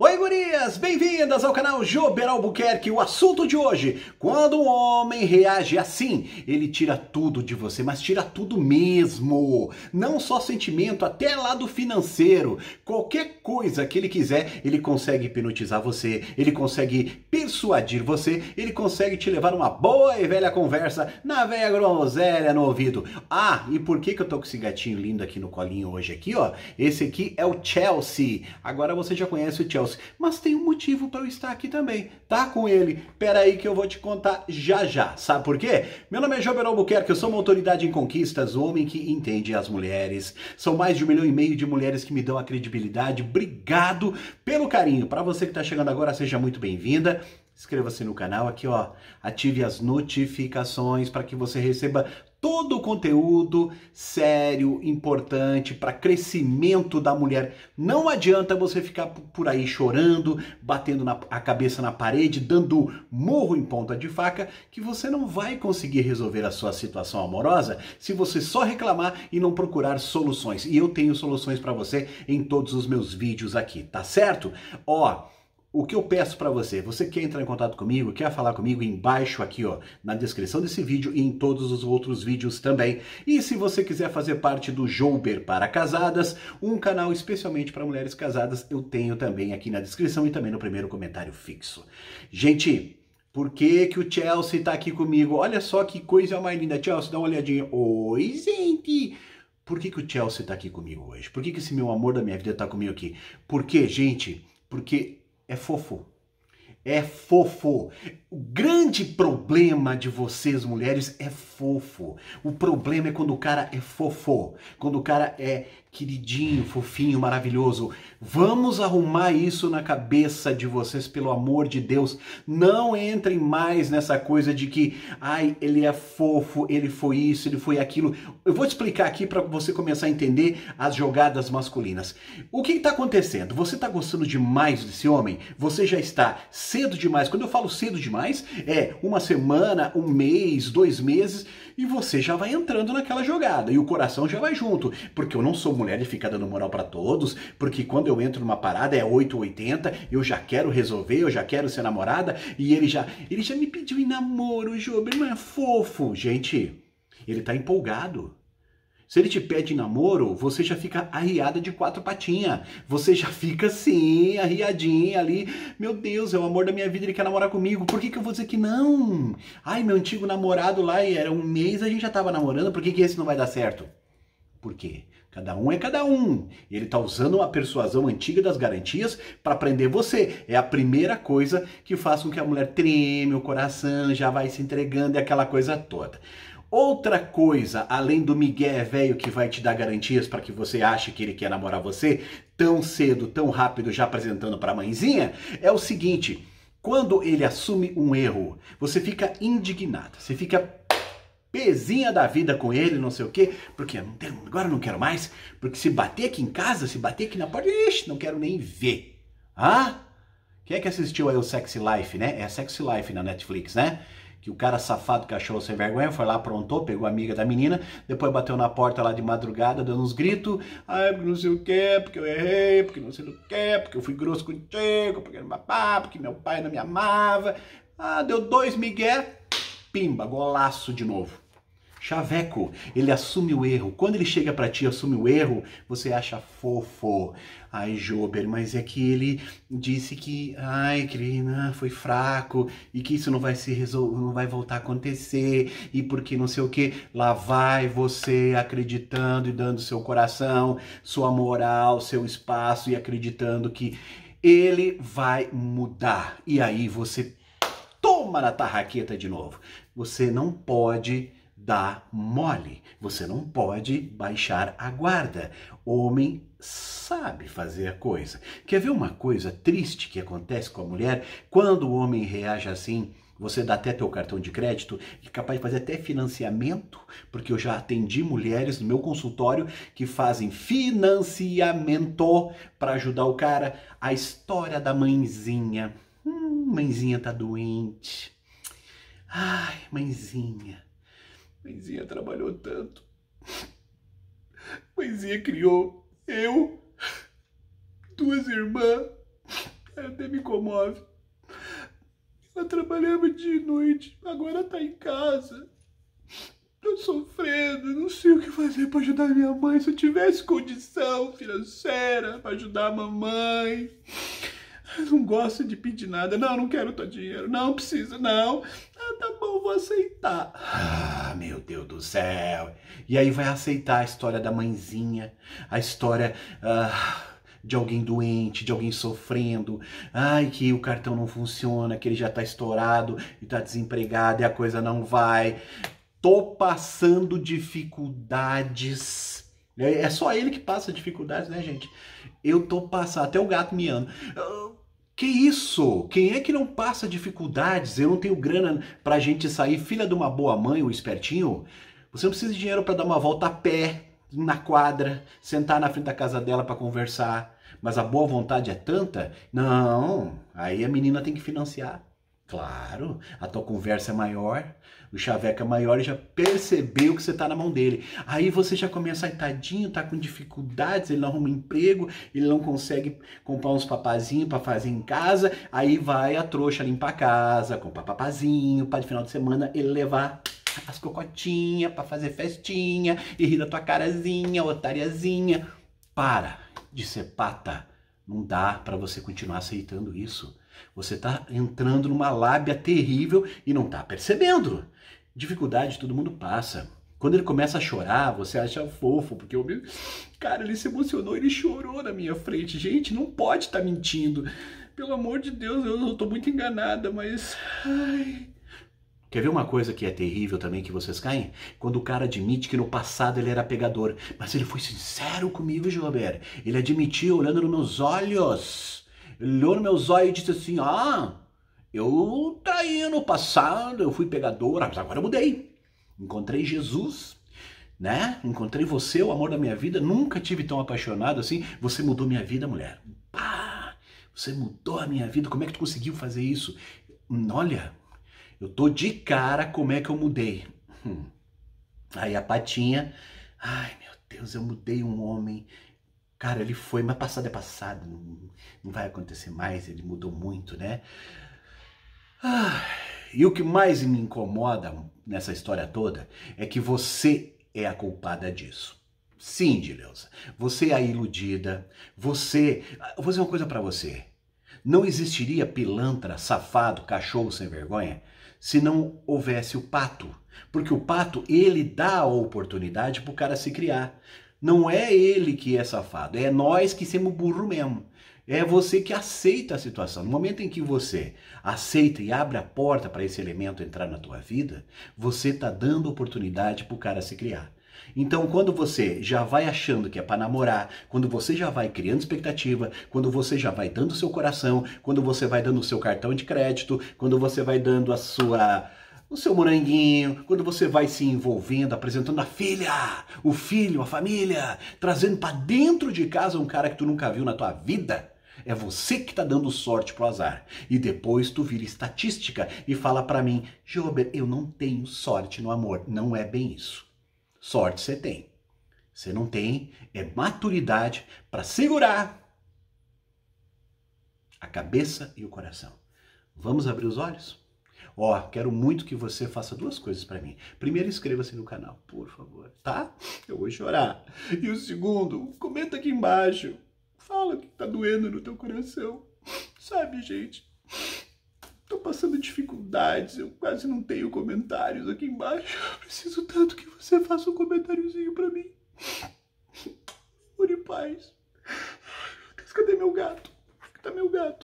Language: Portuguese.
Oi, gurias! Bem-vindas ao canal Jober Albuquerque. O assunto de hoje: quando um homem reage assim, ele tira tudo de você, mas tira tudo mesmo. Não só sentimento, até lado financeiro. Qualquer coisa que ele quiser, ele consegue hipnotizar você, ele consegue persuadir você, ele consegue te levar uma boa e velha conversa na velha groselha no ouvido. Ah, e por que, que eu tô com esse gatinho lindo aqui no colinho hoje aqui, ó? Esse aqui é o Chelsea. Agora você já conhece o Chelsea, mas tem um motivo para eu estar aqui também. Tá com ele. Pera aí que eu vou te contar já já. Sabe por quê? Meu nome é João Albuquerque, eu sou uma autoridade em conquistas, o homem que entende as mulheres. São mais de um milhão e meio de mulheres que me dão a credibilidade. Obrigado pelo carinho. Para você que tá chegando agora, seja muito bem-vinda inscreva-se no canal aqui, ó, ative as notificações para que você receba todo o conteúdo sério, importante para crescimento da mulher. Não adianta você ficar por aí chorando, batendo na, a cabeça na parede, dando morro em ponta de faca, que você não vai conseguir resolver a sua situação amorosa se você só reclamar e não procurar soluções. E eu tenho soluções para você em todos os meus vídeos aqui, tá certo? Ó, o que eu peço para você, você quer entrar em contato comigo, quer falar comigo embaixo aqui, ó, na descrição desse vídeo e em todos os outros vídeos também. E se você quiser fazer parte do Jouber para casadas, um canal especialmente para mulheres casadas, eu tenho também aqui na descrição e também no primeiro comentário fixo. Gente, por que, que, o Chelsea tá aqui comigo? Olha só que coisa mais linda. Chelsea, dá uma olhadinha. Oi, gente! Por que, que o Chelsea tá aqui comigo hoje? Por que, que esse meu amor da minha vida tá comigo aqui? Por quê, gente? Porque é fofo. É fofo. O grande problema de vocês, mulheres, é fofo. O problema é quando o cara é fofo. Quando o cara é queridinho, fofinho, maravilhoso. Vamos arrumar isso na cabeça de vocês, pelo amor de Deus. Não entrem mais nessa coisa de que, ai, ele é fofo, ele foi isso, ele foi aquilo. Eu vou te explicar aqui para você começar a entender as jogadas masculinas. O que está acontecendo? Você está gostando demais desse homem? Você já está cedo demais? Quando eu falo cedo demais, é uma semana, um mês, dois meses, e você já vai entrando naquela jogada e o coração já vai junto, porque eu não sou mulher de ficar dando moral para todos, porque quando eu entro numa parada é 880, eu já quero resolver, eu já quero ser namorada, e ele já, ele já me pediu em namoro, Job, não é fofo. Gente, ele tá empolgado. Se ele te pede namoro, você já fica arriada de quatro patinhas. Você já fica assim, arriadinha ali. Meu Deus, é o amor da minha vida, ele quer namorar comigo. Por que, que eu vou dizer que não? Ai, meu antigo namorado lá, era um mês, a gente já tava namorando, por que, que esse não vai dar certo? Por quê? Cada um é cada um. Ele está usando a persuasão antiga das garantias para prender você. É a primeira coisa que faz com que a mulher treme o coração, já vai se entregando e aquela coisa toda. Outra coisa, além do Miguel é velho que vai te dar garantias para que você ache que ele quer namorar você tão cedo, tão rápido, já apresentando para a mãezinha, é o seguinte: quando ele assume um erro, você fica indignado, você fica pezinha da vida com ele, não sei o quê, porque agora não quero mais, porque se bater aqui em casa, se bater aqui na porta, ixi, não quero nem ver. Ah? Quem é que assistiu aí o Sexy Life, né? É a Sexy Life na Netflix, né? Que o cara safado, cachorro sem vergonha, foi lá, aprontou, pegou a amiga da menina, depois bateu na porta lá de madrugada, dando uns gritos. Ai, porque não sei o que, porque eu errei, porque não sei o que, porque eu fui grosso contigo, porque porque meu pai não me amava. Ah, deu dois migué, Pimba, golaço de novo. Chaveco, ele assume o erro. Quando ele chega para ti e assume o erro, você acha fofo. Ai, Jober, mas é que ele disse que, ai, Krina, foi fraco e que isso não vai se resolver, não vai voltar a acontecer e porque não sei o que. Lá vai você acreditando e dando seu coração, sua moral, seu espaço e acreditando que ele vai mudar. E aí você toma na tarraqueta de novo. Você não pode dar mole, você não pode baixar a guarda. Homem sabe fazer a coisa. Quer ver uma coisa triste que acontece com a mulher? Quando o homem reage assim, você dá até teu cartão de crédito e é capaz de fazer até financiamento, porque eu já atendi mulheres no meu consultório que fazem financiamento para ajudar o cara. A história da mãezinha mãezinha tá doente. Ai, mãezinha. Mãezinha trabalhou tanto. Mãezinha criou eu, duas irmãs. Ela até me comove. Ela trabalhava dia e noite, agora tá em casa. Tô sofrendo, não sei o que fazer para ajudar minha mãe. Se eu tivesse condição financeira para ajudar a mamãe. Eu não gosto de pedir nada. Não, não quero teu dinheiro. Não precisa, não. Ah, tá bom, vou aceitar. Ah, meu Deus do céu. E aí vai aceitar a história da mãezinha, a história. Ah, de alguém doente, de alguém sofrendo, ai que o cartão não funciona, que ele já tá estourado e tá desempregado e a coisa não vai. Tô passando dificuldades é, é só ele que passa dificuldades, né, gente? Eu tô passando, até o gato miando. Ah, que isso? Quem é que não passa dificuldades? Eu não tenho grana pra gente sair, filha de uma boa mãe, um espertinho. Você não precisa de dinheiro para dar uma volta a pé na quadra, sentar na frente da casa dela para conversar, mas a boa vontade é tanta? Não, aí a menina tem que financiar. Claro, a tua conversa é maior, o Chaveca é maior e já percebeu que você está na mão dele. Aí você já começa a tadinho, tá com dificuldades, ele não arruma emprego, ele não consegue comprar uns papazinhos para fazer em casa, aí vai a trouxa limpar a casa, comprar papazinho, para de final de semana ele levar as cocotinhas para fazer festinha e rir da tua carazinha, otariazinha. Para de ser pata. Não dá para você continuar aceitando isso. Você está entrando numa lábia terrível e não está percebendo. Dificuldade todo mundo passa. Quando ele começa a chorar, você acha fofo, porque o meu. Cara, ele se emocionou, ele chorou na minha frente. Gente, não pode estar tá mentindo. Pelo amor de Deus, eu estou muito enganada, mas. Ai. Quer ver uma coisa que é terrível também que vocês caem? Quando o cara admite que no passado ele era pegador, mas ele foi sincero comigo, Gilberto. Ele admitiu olhando nos meus olhos olhou no meu olhos e disse assim: Ah, eu traí tá no passado, eu fui pegadora, mas agora eu mudei. Encontrei Jesus, né? Encontrei você, o amor da minha vida. Nunca tive tão apaixonado assim. Você mudou minha vida, mulher. Pá! Você mudou a minha vida. Como é que tu conseguiu fazer isso? Olha, eu tô de cara como é que eu mudei. Hum. Aí a patinha, ai meu Deus, eu mudei um homem, Cara, ele foi, mas passado é passado, não, não vai acontecer mais, ele mudou muito, né? Ah, e o que mais me incomoda nessa história toda é que você é a culpada disso. Sim, Dileuza, você é a iludida, você. Vou fazer uma coisa para você. Não existiria pilantra, safado, cachorro sem vergonha se não houvesse o pato. Porque o pato, ele dá a oportunidade pro cara se criar. Não é ele que é safado, é nós que somos burro mesmo. É você que aceita a situação. No momento em que você aceita e abre a porta para esse elemento entrar na tua vida, você tá dando oportunidade para o cara se criar. Então, quando você já vai achando que é para namorar, quando você já vai criando expectativa, quando você já vai dando seu coração, quando você vai dando o seu cartão de crédito, quando você vai dando a sua o seu moranguinho, quando você vai se envolvendo, apresentando a filha, o filho, a família, trazendo para dentro de casa um cara que tu nunca viu na tua vida, é você que tá dando sorte pro azar. E depois tu vira estatística e fala para mim, Jober, eu não tenho sorte no amor. Não é bem isso. Sorte você tem. Você não tem é maturidade para segurar a cabeça e o coração. Vamos abrir os olhos? Ó, oh, quero muito que você faça duas coisas para mim. Primeiro, inscreva-se no canal, por favor, tá? Eu vou chorar. E o segundo, comenta aqui embaixo. Fala o que tá doendo no teu coração. Sabe, gente? Tô passando dificuldades, eu quase não tenho comentários aqui embaixo. Eu preciso tanto que você faça um comentáriozinho para mim. Por paz. Cadê meu gato? tá meu gato?